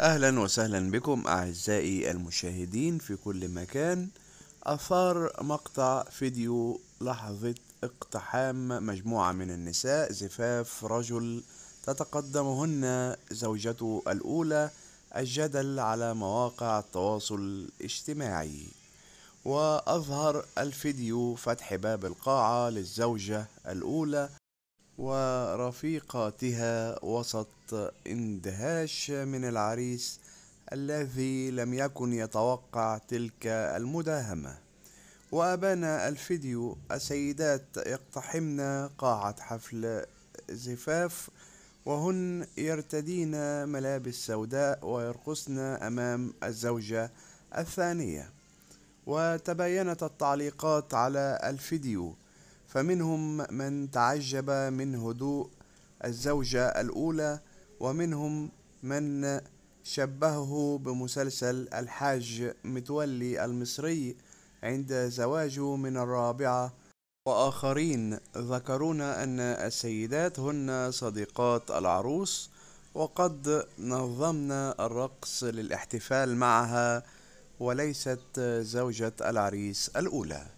أهلا وسهلا بكم أعزائي المشاهدين في كل مكان أثار مقطع فيديو لحظة اقتحام مجموعة من النساء زفاف رجل تتقدمهن زوجته الأولى الجدل على مواقع التواصل الاجتماعي وأظهر الفيديو فتح باب القاعة للزوجة الأولى ورفيقاتها وسط اندهاش من العريس الذي لم يكن يتوقع تلك المداهمة وأبان الفيديو السيدات يقتحمن قاعة حفل زفاف وهن يرتدين ملابس سوداء ويرقصن أمام الزوجة الثانية وتباينت التعليقات على الفيديو فمنهم من تعجب من هدوء الزوجة الأولى ومنهم من شبهه بمسلسل الحاج متولي المصري عند زواجه من الرابعة وآخرين ذكرون أن السيدات هن صديقات العروس وقد نظمنا الرقص للاحتفال معها وليست زوجة العريس الأولى